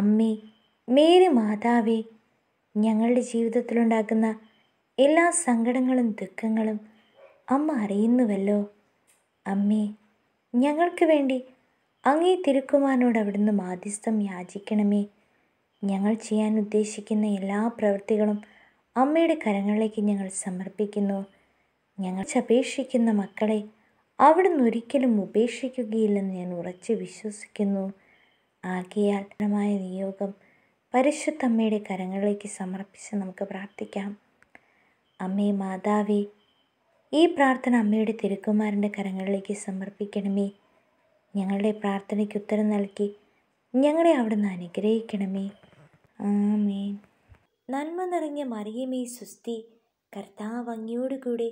അമ്മേ മേരി മാതാവേ ഞങ്ങളുടെ ജീവിതത്തിലുണ്ടാക്കുന്ന എല്ലാ സങ്കടങ്ങളും ദുഃഖങ്ങളും അമ്മ അറിയുന്നുവല്ലോ അമ്മേ ഞങ്ങൾക്ക് വേണ്ടി അങ്ങേ തിരുക്കുമാനോട് അവിടുന്ന് മാധ്യസ്ഥം യാചിക്കണമേ ഞങ്ങൾ ചെയ്യാൻ ഉദ്ദേശിക്കുന്ന എല്ലാ പ്രവൃത്തികളും അമ്മയുടെ കരങ്ങളിലേക്ക് ഞങ്ങൾ സമർപ്പിക്കുന്നു ഞങ്ങൾ അപേക്ഷിക്കുന്ന മക്കളെ അവിടുന്ന് ഒരിക്കലും ഉപേക്ഷിക്കുകയില്ലെന്ന് ഞാൻ ഉറച്ച് വിശ്വസിക്കുന്നു ആകിയാൽ മായ നിയോഗം പരിശുദ്ധമ്മയുടെ കരങ്ങളിലേക്ക് സമർപ്പിച്ച് നമുക്ക് പ്രാർത്ഥിക്കാം അമ്മേ മാതാവേ ഈ പ്രാർത്ഥന അമ്മയുടെ തിരുക്കുമാരൻ്റെ കരങ്ങളിലേക്ക് സമർപ്പിക്കണമേ ഞങ്ങളുടെ പ്രാർത്ഥനയ്ക്ക് ഉത്തരം നൽകി ഞങ്ങളെ അവിടുന്ന് അനുഗ്രഹിക്കണമേ ആമേ നന്മ നിറഞ്ഞ മറിയമേ സുസ്തി കർത്താവ് അങ്ങയോടുകൂടെ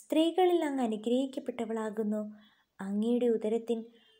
സ്ത്രീകളിൽ അങ്ങ് അനുഗ്രഹിക്കപ്പെട്ടവളാകുന്നു അങ്ങയുടെ ഉദരത്തിൻ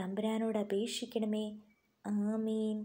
തമ്പുരാനോട് അപേക്ഷിക്കണമേ ആമീൻ